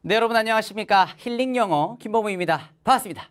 네, 여러분 안녕하십니까. 힐링 영어 김범우입니다. 반갑습니다.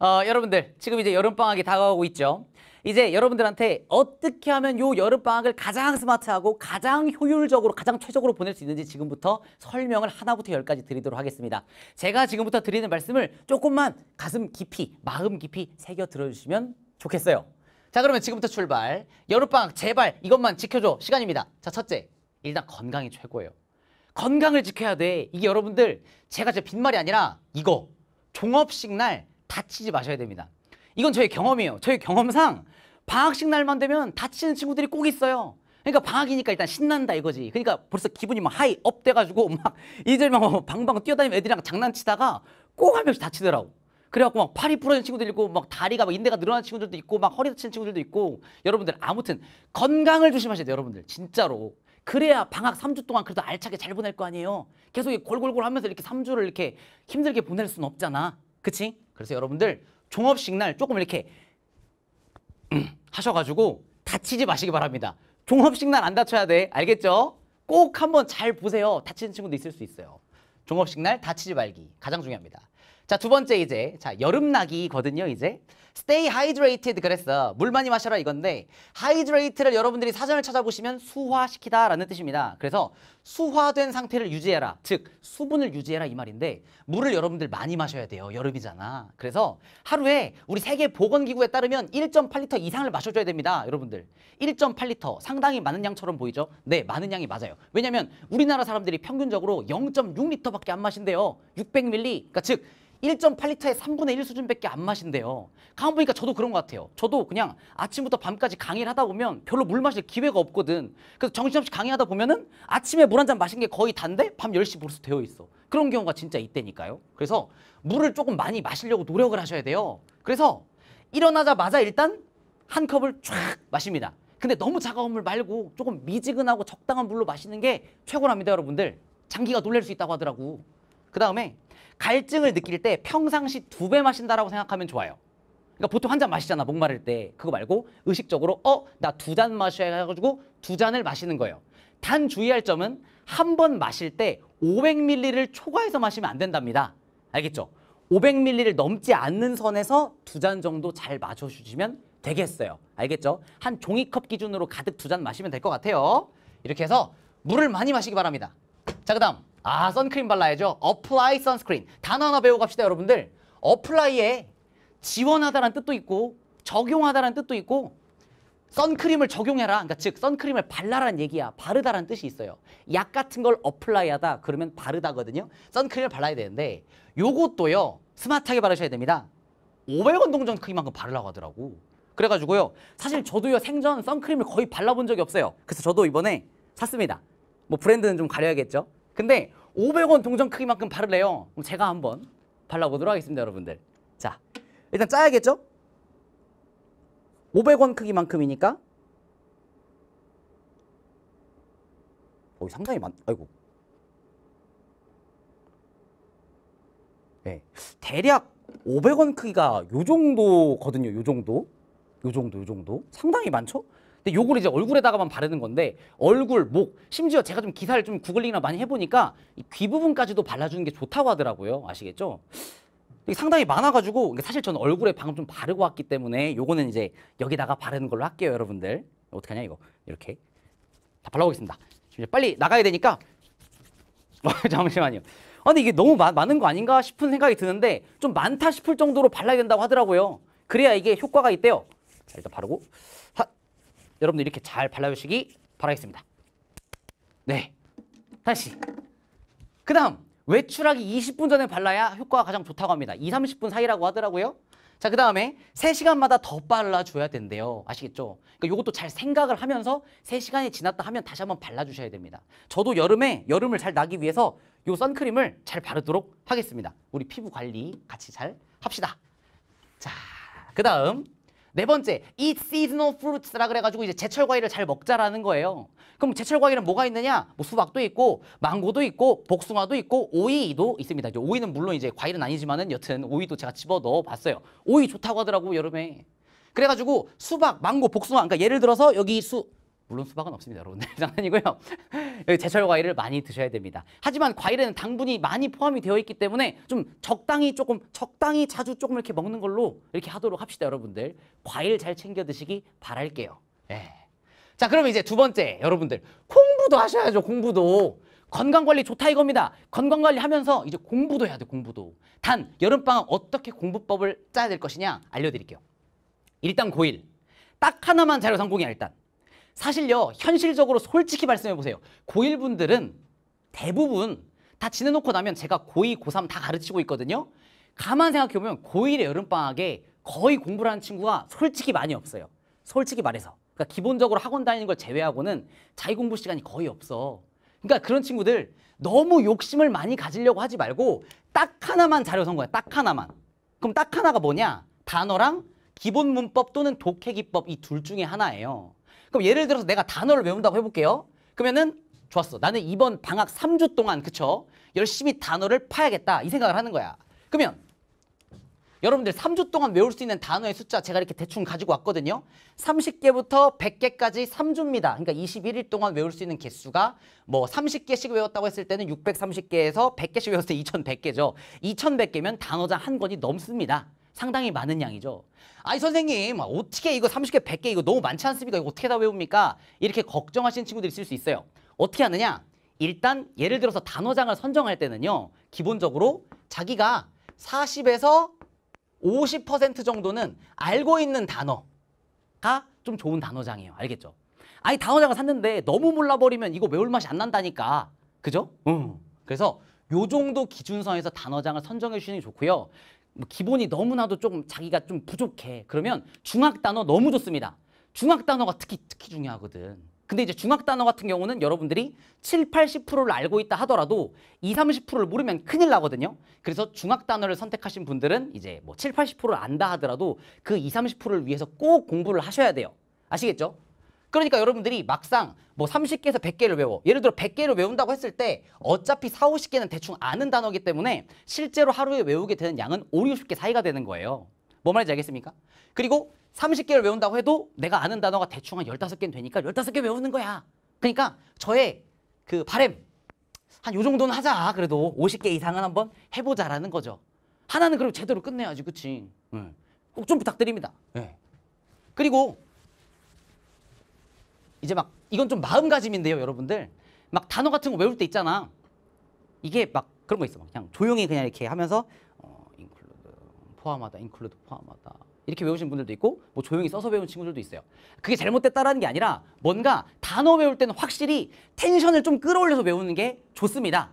어, 여러분들 지금 이제 여름방학이 다가오고 있죠. 이제 여러분들한테 어떻게 하면 요 여름방학을 가장 스마트하고 가장 효율적으로 가장 최적으로 보낼 수 있는지 지금부터 설명을 하나부터 열까지 드리도록 하겠습니다. 제가 지금부터 드리는 말씀을 조금만 가슴 깊이 마음 깊이 새겨 들어주시면 좋겠어요. 자 그러면 지금부터 출발 여름방학 제발 이것만 지켜줘 시간입니다. 자 첫째 일단 건강이 최고예요. 건강을 지켜야 돼. 이게 여러분들 제가 제 빈말이 아니라 이거 종업식 날 다치지 마셔야 됩니다. 이건 저의 경험이에요. 저의 경험상 방학식 날만 되면 다치는 친구들이 꼭 있어요. 그러니까 방학이니까 일단 신난다 이거지. 그러니까 벌써 기분이 막 하이 업 돼가지고 막이들막 방방 뛰어다니는 애들이랑 장난치다가 꼭 한 명씩 다치더라고. 그래갖고 막 팔이 부러진 친구들 있고 막 다리가 막 인대가 늘어난 친구들도 있고 막 허리 다친 친구들도 있고 여러분들 아무튼 건강을 조심하셔야 돼요 여러분들 진짜로 그래야 방학 3주 동안 그래도 알차게 잘 보낼 거 아니에요. 계속 골골골 하면서 이렇게 3주를 이렇게 힘들게 보낼 순 없잖아. 그치? 그래서 여러분들 종업식 날 조금 이렇게 하셔가지고 다치지 마시기 바랍니다. 종업식 날 안 다쳐야 돼. 알겠죠? 꼭 한번 잘 보세요. 다치는 친구도 있을 수 있어요. 종업식 날 다치지 말기 가장 중요합니다. 자, 두 번째 이제 자, 여름나기거든요, 이제. Stay hydrated 그랬어. 물 많이 마셔라 이건데 hydrate를 여러분들이 사전을 찾아보시면 수화시키다라는 뜻입니다. 그래서 수화된 상태를 유지해라. 즉 수분을 유지해라 이 말인데 물을 여러분들 많이 마셔야 돼요. 여름이잖아. 그래서 하루에 우리 세계 보건 기구에 따르면 1.8리터 이상을 마셔 줘야 됩니다. 여러분들. 1.8리터 상당히 많은 양처럼 보이죠? 네, 많은 양이 맞아요. 왜냐면 우리나라 사람들이 평균적으로 0.6리터밖에 안 마신대요. 600ml. 그러니까 즉1 8리터에 3분의 1 수준밖에 안 마신대요. 가만 보니까 저도 그런 것 같아요. 저도 그냥 아침부터 밤까지 강의를 하다 보면 별로 물 마실 기회가 없거든. 그래서 정신없이 강의하다 보면은 아침에 물 한 잔 마신 게 거의 단데 밤 10시 벌써 되어 있어. 그런 경우가 진짜 있다니까요. 그래서 물을 조금 많이 마시려고 노력을 하셔야 돼요. 그래서 일어나자마자 일단 한 컵을 쫙 마십니다. 근데 너무 차가운 물 말고 조금 미지근하고 적당한 물로 마시는 게 최고랍니다, 여러분들. 장기가 놀랄 수 있다고 하더라고. 그 다음에 갈증을 느낄 때 평상시 두 배 마신다라고 생각하면 좋아요. 그러니까 보통 한 잔 마시잖아 목마를 때 그거 말고 의식적으로 어나 두 잔 마셔야 해가지고 두 잔을 마시는 거예요. 단 주의할 점은 한 번 마실 때 500ml를 초과해서 마시면 안 된답니다. 알겠죠? 500ml를 넘지 않는 선에서 두 잔 정도 잘 마셔주시면 되겠어요. 알겠죠? 한 종이컵 기준으로 가득 두 잔 마시면 될 것 같아요. 이렇게 해서 물을 많이 마시기 바랍니다. 자, 그 다음 아 선크림 발라야죠. 어 p p 이 y 스크린 단어 하나 배워갑시다 여러분들. 어플라이에 지원하다라는 뜻도 있고 적용하다라는 뜻도 있고 선크림을 적용해라. 그러니까 즉 선크림을 발라라는 얘기야. 바르다라는 뜻이 있어요. 약 같은 걸 어플라이하다 그러면 바르다거든요. 선크림을 발라야 되는데 요것도요. 스마트하게 바르셔야 됩니다. 500원 동전 크기만큼 바르라고 하더라고. 그래가지고요. 사실 저도요 생전 선크림을 거의 발라본 적이 없어요. 그래서 저도 이번에 샀습니다. 뭐 브랜드는 좀 가려야겠죠. 근데 500원 동전 크기만큼 바를래요. 그럼 제가 한번 발라보도록 하겠습니다, 여러분들. 자, 일단 짜야겠죠? 500원 크기만큼이니까 어, 상당히 많... 아이고 네, 대략 500원 크기가 요 정도거든요. 요 정도. 요 정도, 요 정도. 상당히 많죠? 근데 요걸 이제 얼굴에다가만 바르는 건데 얼굴, 목, 심지어 제가 좀 기사를 좀 구글링이나 많이 해보니까 귀 부분까지도 발라주는 게 좋다고 하더라고요. 아시겠죠? 이게 상당히 많아가지고 사실 저는 얼굴에 방금 좀 바르고 왔기 때문에 요거는 이제 여기다가 바르는 걸로 할게요, 여러분들. 어떻게하냐 이거 이렇게 다 발라보겠습니다. 이제 빨리 나가야 되니까 어, 잠시만요. 아니 이게 너무 마, 많은 거 아닌가 싶은 생각이 드는데 좀 많다 싶을 정도로 발라야 된다고 하더라고요. 그래야 이게 효과가 있대요. 자, 일단 바르고 하, 여러분들 이렇게 잘 발라주시기 바라겠습니다. 네. 다시. 그 다음, 외출하기 20분 전에 발라야 효과가 가장 좋다고 합니다. 2 30분 사이라고 하더라고요. 자, 그 다음에 3시간마다 더 발라줘야 된대요. 아시겠죠? 그러니까 이것도 잘 생각을 하면서 3시간이 지났다 하면 다시 한번 발라주셔야 됩니다. 저도 여름에, 여름을 잘 나기 위해서 이 선크림을 잘 바르도록 하겠습니다. 우리 피부 관리 같이 잘 합시다. 자, 그 다음 네 번째, eat seasonal fruits라 그래가지고 이제 제철 과일을 잘 먹자라는 거예요. 그럼 제철 과일은 뭐가 있느냐? 뭐 수박도 있고, 망고도 있고, 복숭아도 있고, 오이도 있습니다. 이제 오이는 물론 이제 과일은 아니지만은 여튼 오이도 제가 집어 넣어 봤어요. 오이 좋다고 하더라고 여름에. 그래가지고 수박, 망고, 복숭아, 그러니까 예를 들어서 여기 수 물론 수박은 없습니다, 여러분. 들 장난이고요. 여기 제철 과일을 많이 드셔야 됩니다. 하지만 과일에는 당분이 많이 포함이 되어 있기 때문에 좀 적당히 조금 적당히 자주 조금 이렇게 먹는 걸로 이렇게 하도록 합시다, 여러분들. 과일 잘 챙겨 드시기 바랄게요. 예. 자, 그러면 이제 두 번째, 여러분들 공부도 하셔야죠, 공부도. 건강관리 좋다 이겁니다. 건강관리 하면서 이제 공부도 해야 돼, 공부도. 단, 여름방학 어떻게 공부법을 짜야 될 것이냐 알려드릴게요. 일단 고일 딱 하나만 자료 성공이야, 일단. 사실요 현실적으로 솔직히 말씀해 보세요 고1 분들은 대부분 다 지내놓고 나면 제가 고2 고3 다 가르치고 있거든요 가만 생각해 보면 고1의 여름방학에 거의 공부를 하는 친구가 솔직히 많이 없어요 솔직히 말해서 그러니까 기본적으로 학원 다니는 걸 제외하고는 자기 공부 시간이 거의 없어 그러니까 그런 친구들 너무 욕심을 많이 가지려고 하지 말고 딱 하나만 자료 선거야 딱 하나만 그럼 딱 하나가 뭐냐 단어랑 기본 문법 또는 독해 기법 이 둘 중에 하나예요 그럼 예를 들어서 내가 단어를 외운다고 해볼게요. 그러면은 좋았어. 나는 이번 방학 3주 동안 그쵸? 열심히 단어를 파야겠다 이 생각을 하는 거야. 그러면 여러분들 3주 동안 외울 수 있는 단어의 숫자 제가 이렇게 대충 가지고 왔거든요. 30개부터 100개까지 3주입니다. 그러니까 21일 동안 외울 수 있는 개수가 뭐 30개씩 외웠다고 했을 때는 630개에서 100개씩 외웠을 때 2100개죠. 2100개면 단어장 한 권이 넘습니다. 상당히 많은 양이죠. 아니 선생님 어떻게 이거 30개 100개 이거 너무 많지 않습니까? 이거 어떻게 다 외웁니까? 이렇게 걱정하시는 친구들이 있을 수 있어요. 어떻게 하느냐? 일단 예를 들어서 단어장을 선정할 때는요. 기본적으로 자기가 40에서 50% 정도는 알고 있는 단어가 좀 좋은 단어장이에요. 알겠죠? 아니 단어장을 샀는데 너무 몰라버리면 이거 외울 맛이 안 난다니까. 그죠? 응. 그래서 요 정도 기준선에서 단어장을 선정해 주시는 게 좋고요. 뭐 기본이 너무나도 조금 자기가 좀 부족해. 그러면 중학 단어 너무 좋습니다. 중학 단어가 특히 특히 중요하거든. 근데 이제 중학 단어 같은 경우는 여러분들이 7, 80%를 알고 있다 하더라도 2, 30%를 모르면 큰일 나거든요. 그래서 중학 단어를 선택하신 분들은 이제 뭐 7, 80%를 안다 하더라도 그 2, 30%를 위해서 꼭 공부를 하셔야 돼요. 아시겠죠? 그러니까 여러분들이 막상 뭐 30개에서 100개를 외워. 예를 들어 100개를 외운다고 했을 때 어차피 4, 50개는 대충 아는 단어기 때문에 실제로 하루에 외우게 되는 양은 5, 60개 사이가 되는 거예요. 뭐 말인지 알겠습니까? 그리고 30개를 외운다고 해도 내가 아는 단어가 대충 한 15개는 되니까 15개 외우는 거야. 그러니까 저의 그 바램 한요 정도는 하자. 그래도 50개 이상은 한번 해보자라는 거죠. 하나는 그럼 제대로 끝내야지, 그치? 네. 꼭좀 부탁드립니다. 네. 그리고 이제 막 이건 좀 마음가짐인데요, 여러분들. 막 단어 같은 거 외울 때 있잖아. 이게 막 그런 거 있어. 막 그냥 조용히 그냥 이렇게 하면서 어, include 포함하다, include 포함하다. 이렇게 외우신 분들도 있고 뭐 조용히 써서 외운 친구들도 있어요. 그게 잘못됐다라는 게 아니라 뭔가 단어 외울 때는 확실히 텐션을 좀 끌어올려서 외우는 게 좋습니다.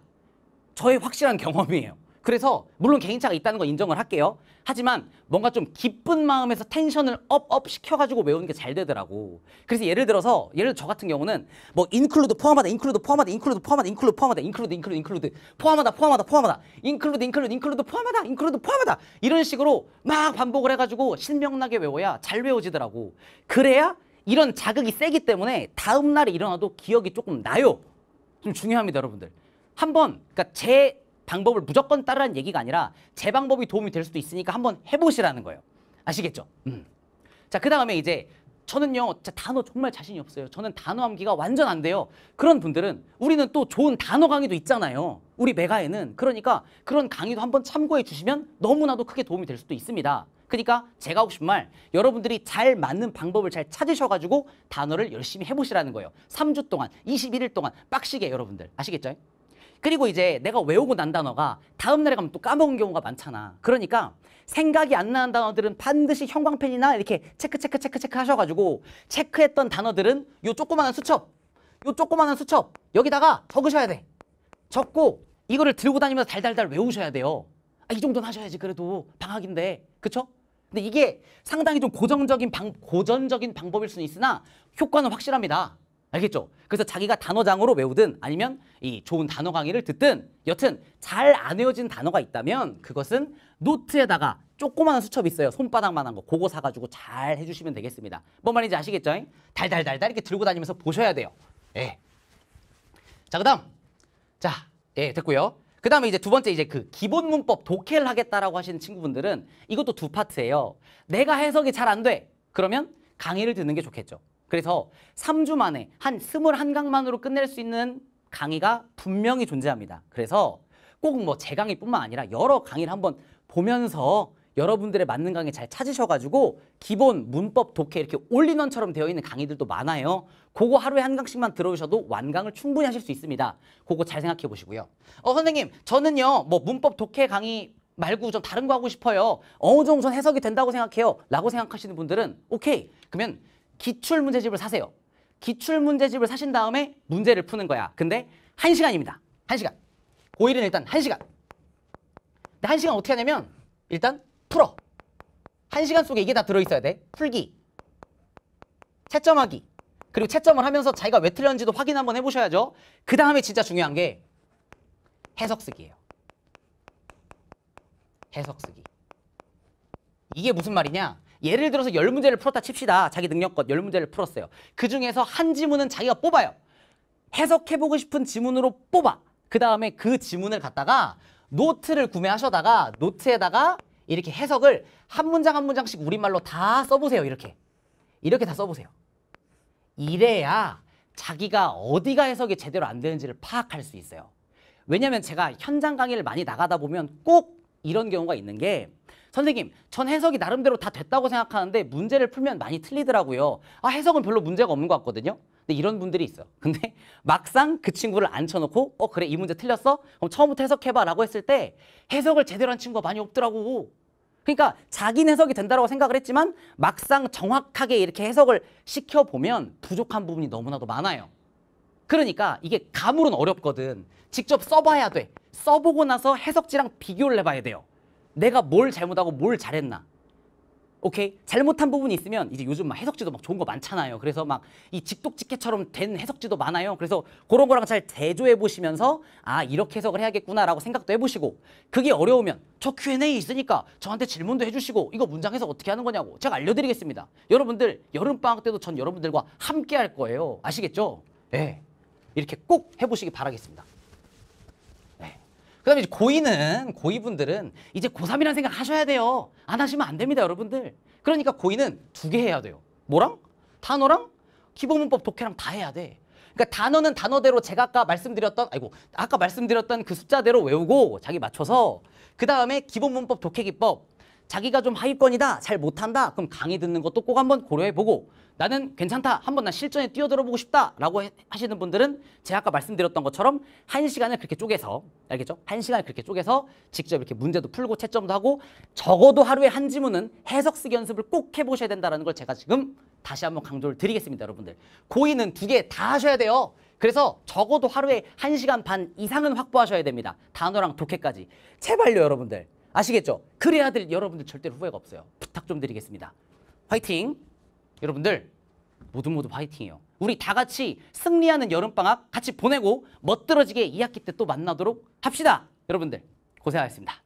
저의 확실한 경험이에요. 그래서 물론 개인차가 있다는 건 인정을 할게요. 하지만 뭔가 좀 기쁜 마음에서 텐션을 업업 시켜가지고 외우는 게 잘 되더라고. 그래서 예를 들어서 예를 들어 저 같은 경우는 뭐 인클루드 포함하다 인클루드 포함하다 인클루드 포함하다 인클루드 포함하다 인클루드 인클루드 인클루드 포함하다 포함하다 포함하다 인클루드 인클루드 인클루드 포함하다 인클루드 포함하다 이런 식으로 막 반복을 해가지고 신명나게 외워야 잘 외워지더라고. 그래야 이런 자극이 세기 때문에 다음 날에 일어나도 기억이 조금 나요. 좀 중요합니다, 여러분들. 한 번 그러니까 제 방법을 무조건 따르라는 얘기가 아니라 제 방법이 도움이 될 수도 있으니까 한번 해보시라는 거예요. 아시겠죠? 음. 자, 그 다음에 이제 저는요 단어 정말 자신이 없어요 저는 단어 암기가 완전 안 돼요 그런 분들은 우리는 또 좋은 단어 강의도 있잖아요 우리 메가에는 그러니까 그런 강의도 한번 참고해 주시면 너무나도 크게 도움이 될 수도 있습니다 그러니까 제가 하고 싶은 말 여러분들이 잘 맞는 방법을 잘 찾으셔가지고 단어를 열심히 해보시라는 거예요 3주 동안 21일 동안 빡시게 여러분들 아시겠죠? 그리고 이제 내가 외우고 난 단어가 다음날에 가면 또 까먹은 경우가 많잖아. 그러니까 생각이 안 나는 단어들은 반드시 형광펜이나 이렇게 체크 체크 체크 체크 하셔가지고 체크했던 단어들은 요 조그마한 수첩 요 조그마한 수첩 여기다가 적으셔야 돼. 적고 이거를 들고 다니면서 달달달 외우셔야 돼요. 아, 이 정도는 하셔야지 그래도 방학인데 그쵸? 근데 이게 상당히 좀 고정적인 방, 고전적인 방법일 수는 있으나 효과는 확실합니다. 알겠죠? 그래서 자기가 단어장으로 외우든 아니면 이 좋은 단어 강의를 듣든 여튼 잘 안 외워진 단어가 있다면 그것은 노트에다가 조그마한 수첩이 있어요. 손바닥만한 거. 그거 사가지고 잘 해주시면 되겠습니다. 뭔 말인지 아시겠죠? 달달달달 이렇게 들고 다니면서 보셔야 돼요. 예. 자, 그 다음. 자, 예, 됐고요. 그 다음에 이제 두 번째 이제 그 기본 문법 독해를 하겠다라고 하시는 친구분들은 이것도 두 파트예요. 내가 해석이 잘 안 돼. 그러면 강의를 듣는 게 좋겠죠. 그래서 3주 만에 한 21강만으로 끝낼 수 있는 강의가 분명히 존재합니다. 그래서 꼭 뭐 제 강의뿐만 아니라 여러 강의를 한번 보면서 여러분들의 맞는 강의 잘 찾으셔가지고 기본 문법 독해 이렇게 올인원처럼 되어 있는 강의들도 많아요. 그거 하루에 한 강씩만 들어오셔도 완강을 충분히 하실 수 있습니다. 그거 잘 생각해 보시고요. 어 선생님 저는요 뭐 문법 독해 강의 말고 좀 다른 거 하고 싶어요. 어느 정도 해석이 된다고 생각해요. 라고 생각하시는 분들은 오케이 그러면 기출 문제집을 사세요. 기출 문제집을 사신 다음에 문제를 푸는 거야. 근데 한시간입니다한시간 고1은 일단 한시간 근데 1시간 어떻게 하냐면 일단 풀어. 한시간 속에 이게 다 들어있어야 돼. 풀기, 채점하기, 그리고 채점을 하면서 자기가 왜 틀렸는지도 확인 한번 해보셔야죠. 그 다음에 진짜 중요한 게 해석 쓰기예요. 해석 쓰기. 이게 무슨 말이냐? 예를 들어서 열문제를 풀었다 칩시다. 자기 능력껏 열문제를 풀었어요. 그중에서 한 지문은 자기가 뽑아요. 해석해보고 싶은 지문으로 뽑아. 그 다음에 그 지문을 갖다가 노트를 구매하셔다가 노트에다가 이렇게 해석을 한 문장 한 문장씩 우리말로 다 써보세요. 이렇게. 이렇게 다 써보세요. 이래야 자기가 어디가 해석이 제대로 안 되는지를 파악할 수 있어요. 왜냐면 하 제가 현장 강의를 많이 나가다 보면 꼭 이런 경우가 있는 게 선생님 전 해석이 나름대로 다 됐다고 생각하는데 문제를 풀면 많이 틀리더라고요. 아 해석은 별로 문제가 없는 것 같거든요. 근데 이런 분들이 있어. 근데 막상 그 친구를 앉혀놓고 어 그래 이 문제 틀렸어? 그럼 처음부터 해석해봐 라고 했을 때 해석을 제대로 한 친구가 많이 없더라고. 그러니까 자기 해석이 된다고 생각을 했지만 막상 정확하게 이렇게 해석을 시켜보면 부족한 부분이 너무나도 많아요. 그러니까 이게 가물은 어렵거든. 직접 써봐야 돼. 써보고 나서 해석지랑 비교를 해봐야 돼요. 내가 뭘 잘못하고 뭘 잘했나. 오케이? 잘못한 부분이 있으면 이제 요즘 막 해석지도 막 좋은 거 많잖아요. 그래서 막 이 직독직해처럼 된 해석지도 많아요. 그래서 그런 거랑 잘 대조해 보시면서 아 이렇게 해석을 해야겠구나라고 생각도 해보시고 그게 어려우면 저 Q&A 있으니까 저한테 질문도 해주시고 이거 문장 해석 어떻게 하는 거냐고 제가 알려드리겠습니다. 여러분들 여름방학 때도 전 여러분들과 함께 할 거예요. 아시겠죠? 네. 이렇게 꼭 해보시기 바라겠습니다. 네. 그 다음에 고2는, 고2분들은 이제 고3이라는 생각 하셔야 돼요. 안 하시면 안 됩니다, 여러분들. 그러니까 고2는 두 개 해야 돼요. 뭐랑? 단어랑? 기본문법 독해랑 다 해야 돼. 그러니까 단어는 단어대로 제가 아까 말씀드렸던 아이고 아까 말씀드렸던 그 숫자대로 외우고 자기 맞춰서 그 다음에 기본 문법 독해 기법 자기가 좀 하위권이다 잘 못한다 그럼 강의 듣는 것도 꼭 한번 고려해보고 나는 괜찮다. 한번 난 실전에 뛰어들어보고 싶다라고 하시는 분들은 제가 아까 말씀드렸던 것처럼 한 시간을 그렇게 쪼개서 알겠죠? 한 시간을 그렇게 쪼개서 직접 이렇게 문제도 풀고 채점도 하고 적어도 하루에 한 지문은 해석 쓰기 연습을 꼭 해보셔야 된다는 걸 제가 지금 다시 한번 강조를 드리겠습니다. 여러분들 고의는 두 개 다 하셔야 돼요. 그래서 적어도 하루에 한시간반 이상은 확보하셔야 됩니다. 단어랑 독해까지. 제발요 여러분들 아시겠죠? 그래야 될 여러분들 절대로 후회가 없어요. 부탁 좀 드리겠습니다. 화이팅! 여러분들 모두 모두 파이팅이요. 우리 다 같이 승리하는 여름방학 같이 보내고 멋들어지게 2학기 때 또 만나도록 합시다. 여러분들 고생하셨습니다.